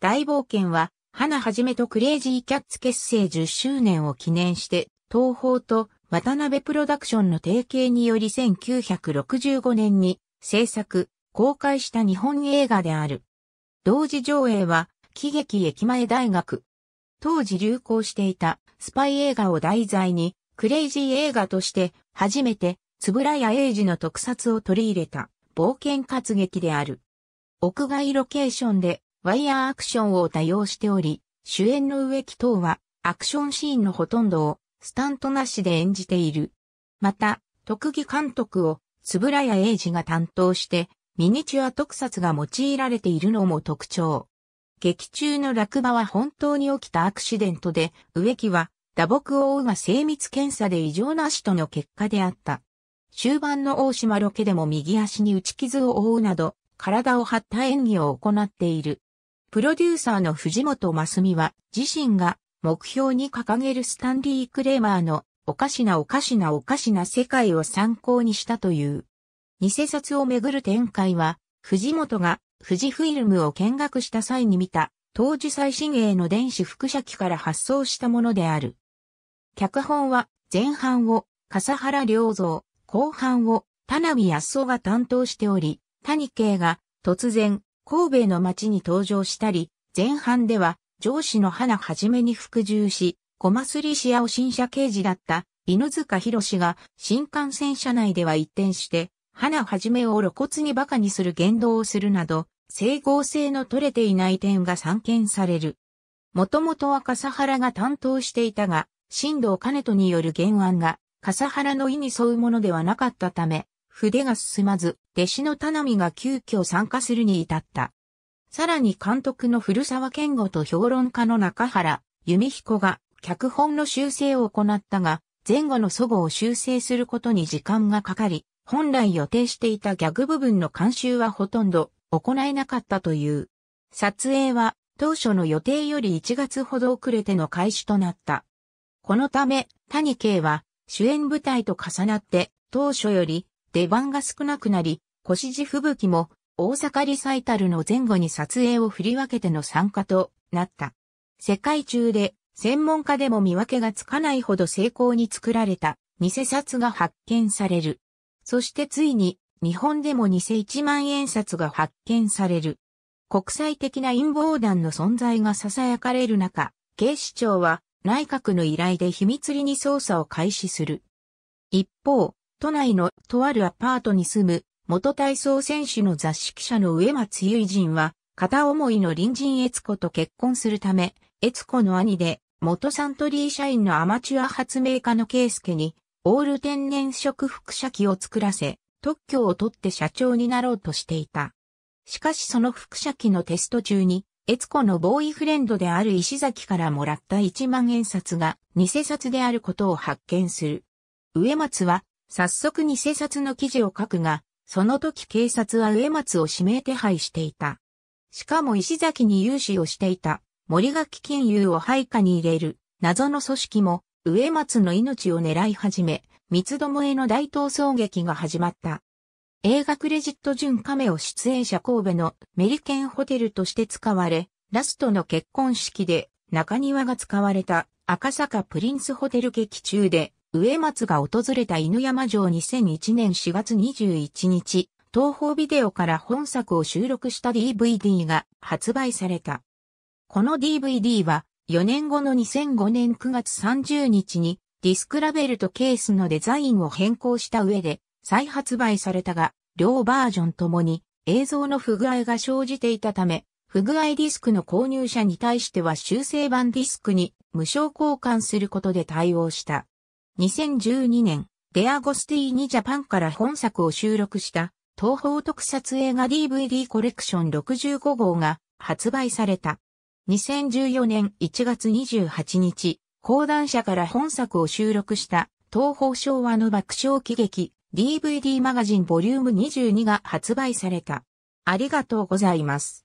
大冒険は、花はじめとクレイジーキャッツ結成10周年を記念して、東宝と渡辺プロダクションの提携により1965年に制作、公開した日本映画である。同時上映は、喜劇駅前大学。当時流行していたスパイ映画を題材に、クレイジー映画として初めて、つぶらや英二の特撮を取り入れた冒険活劇である。屋外ロケーションでワイヤーアクションを多用しており、主演の植木等はアクションシーンのほとんどをスタントなしで演じている。また、特技監督を円谷英二が担当してミニチュア特撮が用いられているのも特徴。劇中の落馬は本当に起きたアクシデントで、植木は打撲を負うが精密検査で異常なしとの結果であった。終盤の大島ロケでも右足に打ち傷を負うなど、体を張った演技を行っている。プロデューサーの藤本真美は、自身が目標に掲げるスタンリー・クレーマーのおかしなおかしなおかしな世界を参考にしたという。偽札をめぐる展開は、藤本が富士フィルムを見学した際に見た、当時最新鋭の電子複写機から発送したものである。脚本は前半を笠原良造、後半を田波康夫が担当しており、谷慶が突然神戸の町に登場したり、前半では上司の花はじめに服従し、小ますりしを新車刑事だった犬塚博が新幹線車内では一転して、花はじめを露骨に馬鹿にする言動をするなど、整合性の取れていない点が散見される。もともとは笠原が担当していたが、新藤兼人による原案が笠原の意に沿うものではなかったため、筆が進まず、弟子の田波が急遽参加するに至った。さらに監督の古沢健吾と評論家の中原、弓彦が脚本の修正を行ったが、前後の祖母を修正することに時間がかかり、本来予定していたギャグ部分の監修はほとんど行えなかったという。撮影は当初の予定より1月ほど遅れての開始となった。このため、谷慶は主演舞台と重なって当初より出番が少なくなり、腰地吹雪も大阪リサイタルの前後に撮影を振り分けての参加となった。世界中で専門家でも見分けがつかないほど精巧に作られた偽札が発見される。そしてついに日本でも偽一万円札が発見される。国際的な陰謀団の存在が囁かれる中、警視庁は内閣の依頼で秘密裏に捜査を開始する。一方、都内のとあるアパートに住む元体操選手の雑誌記者の植松友人は片思いの隣人悦子と結婚するため、悦子の兄で元サントリー社員のアマチュア発明家の圭介にオール天然色副社機を作らせ特許を取って社長になろうとしていた。しかしその副社機のテスト中に悦子のボーイフレンドである石崎からもらった1万円札が偽札であることを発見する。植松は早速偽札の記事を書くが、その時警察は植松を指名手配していた。しかも石崎に融資をしていた森垣金融を配下に入れる謎の組織も植松の命を狙い始め、三つどもえの大逃走劇が始まった。映画クレジット順カメを出演者神戸のメリケンホテルとして使われ、ラストの結婚式で中庭が使われた赤坂プリンスホテル劇中で上松が訪れた犬山城2001年4月21日、東宝ビデオから本作を収録した DVD が発売された。この DVD は4年後の2005年9月30日にディスクラベルとケースのデザインを変更した上で再発売されたが、両バージョンともに映像の不具合が生じていたため、不具合ディスクの購入者に対しては修正版ディスクに無償交換することで対応した。2012年、デアゴスティーニジャパンから本作を収録した東宝特撮映画 DVD コレクション65号が発売された。2014年1月28日、講談社から本作を収録した東宝昭和の爆笑喜劇 DVD マガジンボリューム22が発売された。ありがとうございます。